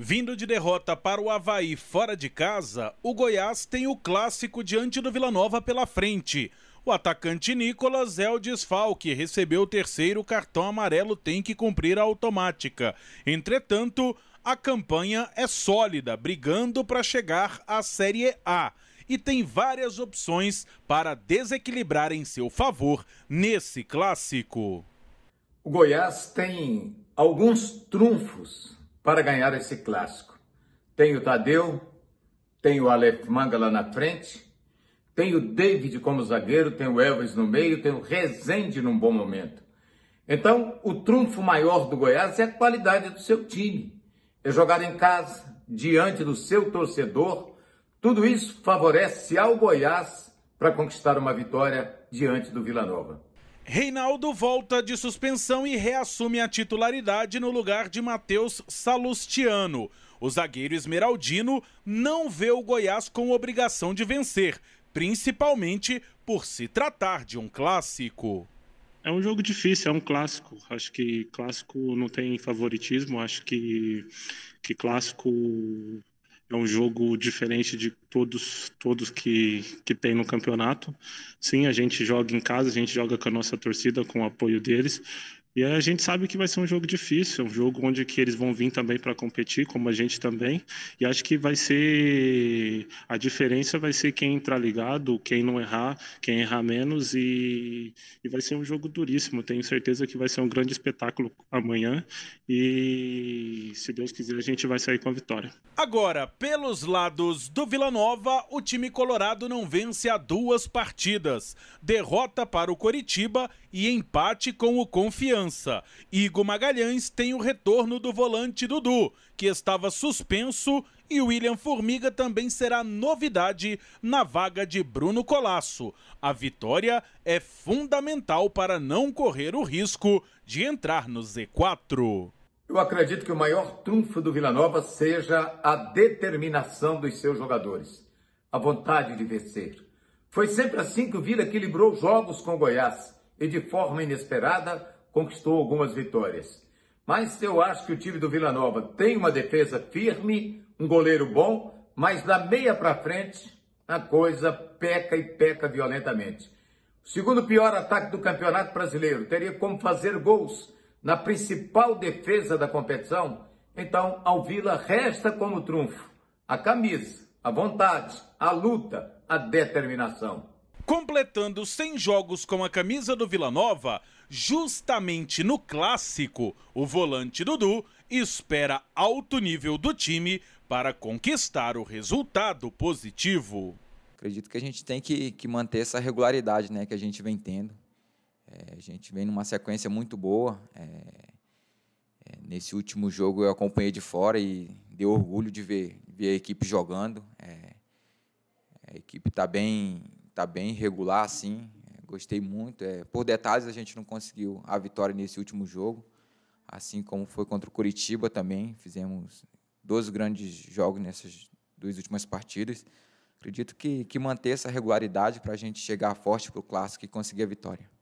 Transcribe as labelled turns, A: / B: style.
A: Vindo de derrota para o Havaí fora de casa, o Goiás tem o clássico diante do Vila Nova pela frente. O atacante Nicolas é o desfalque, recebeu o terceiro cartão amarelo, tem que cumprir a automática. Entretanto, a campanha é sólida, brigando para chegar à Série A e tem várias opções para desequilibrar em seu favor nesse clássico. O Goiás tem alguns trunfos para ganhar esse
B: clássico. Tem o Tadeu, tem o Aleph Manga lá na frente, tem o David como zagueiro, tem o Elvis no meio, tem o Rezende num bom momento. Então, o trunfo maior do Goiás é a qualidade do seu time. É jogar em casa, diante do seu torcedor. Tudo isso favorece ao
A: Goiás para conquistar uma vitória diante do Vila Nova. Reinaldo volta de suspensão e reassume a titularidade no lugar de Matheus Salustiano. O zagueiro esmeraldino não vê o Goiás com obrigação de vencer,
C: principalmente por se tratar de um clássico. É um jogo difícil, é um clássico. Acho que clássico não tem favoritismo, acho que, que clássico é um jogo diferente de todos todos que, que tem no campeonato. Sim, a gente joga em casa, a gente joga com a nossa torcida, com o apoio deles, e a gente sabe que vai ser um jogo difícil, um jogo onde que eles vão vir também para competir, como a gente também. E acho que vai ser a diferença vai ser quem entrar ligado, quem não errar, quem errar menos e, e vai ser um jogo duríssimo. Tenho certeza que vai ser um grande espetáculo amanhã e se Deus quiser a gente vai sair com a vitória.
A: Agora, pelos lados do Vila Nova, o time colorado não vence há duas partidas. Derrota para o Coritiba e empate com o Confiança França. Igor Magalhães tem o retorno do volante Dudu, que estava suspenso, e William Formiga também será novidade na vaga de Bruno Colasso. A vitória é fundamental para não correr o risco de entrar no Z4.
B: Eu acredito que o maior trunfo do Vila Nova seja a determinação dos seus jogadores, a vontade de vencer. Foi sempre assim que o Vila equilibrou jogos com o Goiás e, de forma inesperada, conquistou algumas vitórias. Mas eu acho que o time do Vila Nova tem uma defesa firme, um goleiro bom, mas da meia para frente a coisa peca e peca violentamente. O segundo pior ataque do Campeonato Brasileiro teria como fazer gols na principal defesa da competição. Então, ao Vila resta como trunfo a camisa, a vontade, a luta, a
A: determinação completando 100 jogos com a camisa do Vila Nova, justamente no clássico, o volante Dudu espera alto nível do time para conquistar o resultado positivo. Acredito que a gente
D: tem que, que manter essa regularidade né, que a gente vem tendo. É, a gente vem numa sequência muito boa. É, é, nesse último jogo eu acompanhei de fora e deu orgulho de ver, ver a equipe jogando. É, a equipe está bem está bem regular, assim. Gostei muito. É, por detalhes, a gente não conseguiu a vitória nesse último jogo, assim como foi contra o Curitiba também. Fizemos dois grandes jogos nessas duas últimas partidas. Acredito que, que manter essa regularidade para a gente chegar forte para o clássico e conseguir a vitória.